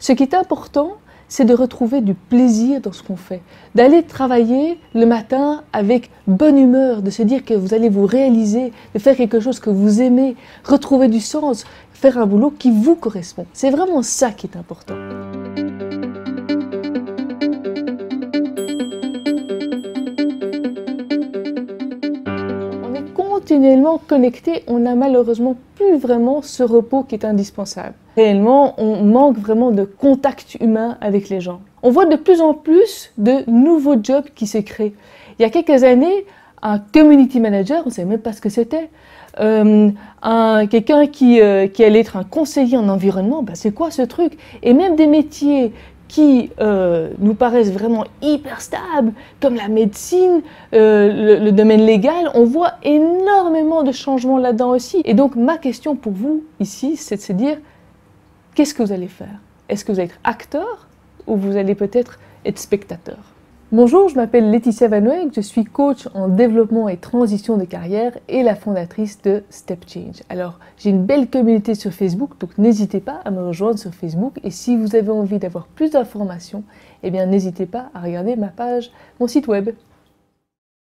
Ce qui est important, c'est de retrouver du plaisir dans ce qu'on fait, d'aller travailler le matin avec bonne humeur, de se dire que vous allez vous réaliser, de faire quelque chose que vous aimez, retrouver du sens, faire un boulot qui vous correspond. C'est vraiment ça qui est important. continuellement connecté, on n'a malheureusement plus vraiment ce repos qui est indispensable. Réellement, on manque vraiment de contact humain avec les gens. On voit de plus en plus de nouveaux jobs qui se créent. Il y a quelques années, un community manager, on ne savait même pas ce que c'était. Euh, quelqu'un qui, euh, qui, allait être un conseiller en environnement, bah, c'est quoi ce truc Et même des métiers qui euh, nous paraissent vraiment hyper stables, comme la médecine, euh, le, le, domaine légal, on voit énormément de changements là-dedans aussi. Et donc ma question pour vous ici, c'est de se dire, qu'est-ce que vous allez faire Est-ce que vous allez être acteur ou vous allez peut-être être spectateur Bonjour, je m'appelle Laetitia Vanoueg, je suis coach en développement et transition de carrière et la fondatrice de Step Change. Alors, j'ai une belle communauté sur Facebook, donc n'hésitez pas à me rejoindre sur Facebook et si vous avez envie d'avoir plus d'informations, eh bien n'hésitez pas à regarder ma page, mon site web